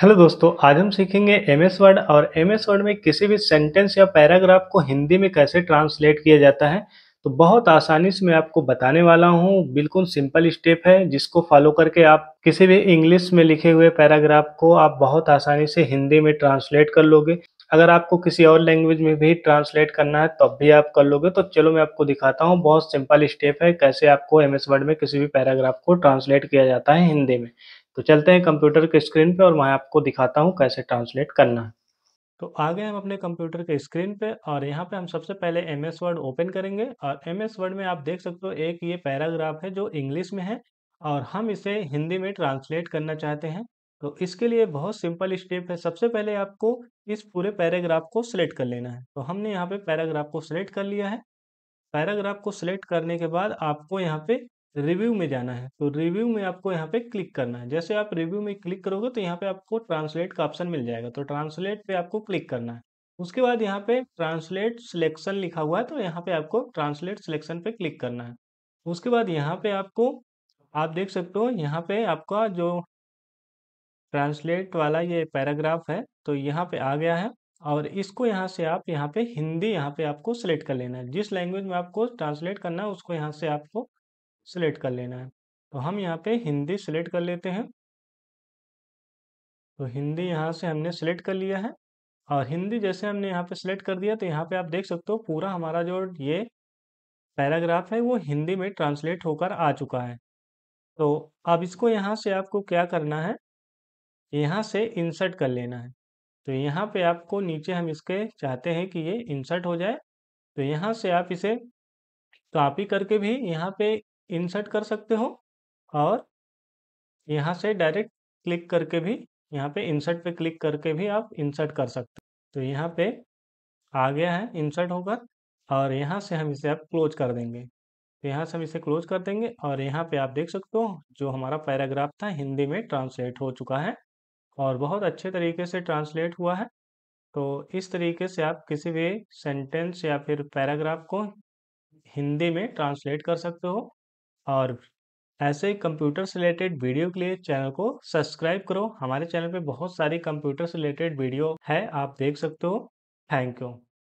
hello दोस्तों आज हम सीखेंगे एम एस वर्ड और एम एस वर्ड में किसी भी सेंटेंस या पैराग्राफ को हिंदी में कैसे ट्रांसलेट किया जाता है तो बहुत आसानी से मैं आपको बताने वाला हूँ बिल्कुल सिंपल स्टेप है जिसको फॉलो करके आप किसी भी इंग्लिश में लिखे हुए पैराग्राफ को आप बहुत आसानी से हिंदी में ट्रांसलेट कर लोगे अगर आपको किसी और लैंग्वेज में भी ट्रांसलेट करना है तब भी आप कर लोगे तो चलो मैं आपको दिखाता हूँ बहुत सिंपल स्टेप है कैसे आपको एम एस वर्ड में किसी भी पैराग्राफ को ट्रांसलेट किया जाता है हिंदी में तो चलते हैं कंप्यूटर के स्क्रीन पे और मैं आपको दिखाता हूँ कैसे ट्रांसलेट करना है तो आ गए हम अपने कंप्यूटर के स्क्रीन पे और यहाँ पे हम सबसे पहले एम एस वर्ड ओपन करेंगे और एम एस वर्ड में आप देख सकते हो एक ये पैराग्राफ है जो इंग्लिश में है और हम इसे हिंदी में ट्रांसलेट करना चाहते हैं तो इसके लिए बहुत सिंपल स्टेप है सबसे पहले आपको इस पूरे पैराग्राफ को सिलेक्ट कर लेना है तो हमने यहाँ पे पैराग्राफ को सिलेक्ट कर लिया है पैराग्राफ को सिलेक्ट करने के बाद आपको यहाँ पे रिव्यू में जाना है तो रिव्यू में आपको यहाँ पे क्लिक करना है जैसे आप रिव्यू में क्लिक करोगे तो यहाँ पे आपको ट्रांसलेट का ऑप्शन मिल जाएगा तो ट्रांसलेट पे आपको क्लिक करना है उसके बाद यहाँ पे ट्रांसलेट सिलेक्शन लिखा हुआ है तो यहाँ पे आपको ट्रांसलेट सिलेक्शन पे क्लिक करना है उसके बाद यहाँ पे आपको आप देख सकते हो यहाँ पे आपका जो ट्रांसलेट वाला ये पैराग्राफ है तो यहाँ पे आ गया है और इसको यहाँ से आप यहाँ पे हिंदी यहाँ पे आपको सेलेक्ट कर लेना है जिस लैंग्वेज में आपको ट्रांसलेट करना है उसको यहाँ से आपको सिलेक्ट कर लेना है तो हम यहाँ पे हिंदी सिलेक्ट कर लेते हैं तो हिंदी यहाँ से हमने सिलेक्ट कर लिया है और हिंदी जैसे हमने यहाँ पे सिलेक्ट कर दिया तो यहाँ पे आप देख सकते हो पूरा हमारा जो ये पैराग्राफ है वो हिंदी में ट्रांसलेट होकर आ चुका है तो अब इसको यहाँ से आपको क्या करना है यहाँ से इंसर्ट कर लेना है तो यहाँ पे आपको नीचे हम इसके चाहते हैं कि ये इंसर्ट हो जाए तो यहाँ से आप इसे कापी करके भी यहाँ पे इंसर्ट कर सकते हो और यहाँ से डायरेक्ट क्लिक करके भी यहाँ पे इंसर्ट पे क्लिक करके भी आप इंसर्ट कर सकते हो तो यहाँ पे आ गया है इंसर्ट होकर और यहाँ से हम इसे आप क्लोज कर देंगे तो यहाँ से हम इसे क्लोज कर देंगे और यहाँ पे आप देख सकते हो जो हमारा पैराग्राफ था हिंदी में ट्रांसलेट हो चुका है और बहुत अच्छे तरीके से ट्रांसलेट हुआ है तो इस तरीके से आप किसी भी सेंटेंस या फिर पैराग्राफ को हिंदी में ट्रांसलेट कर सकते हो और ऐसे ही कंप्यूटर से रिलेटेड वीडियो के लिए चैनल को सब्सक्राइब करो हमारे चैनल पे बहुत सारी कंप्यूटर से रिलेटेड वीडियो है आप देख सकते हो थैंक यू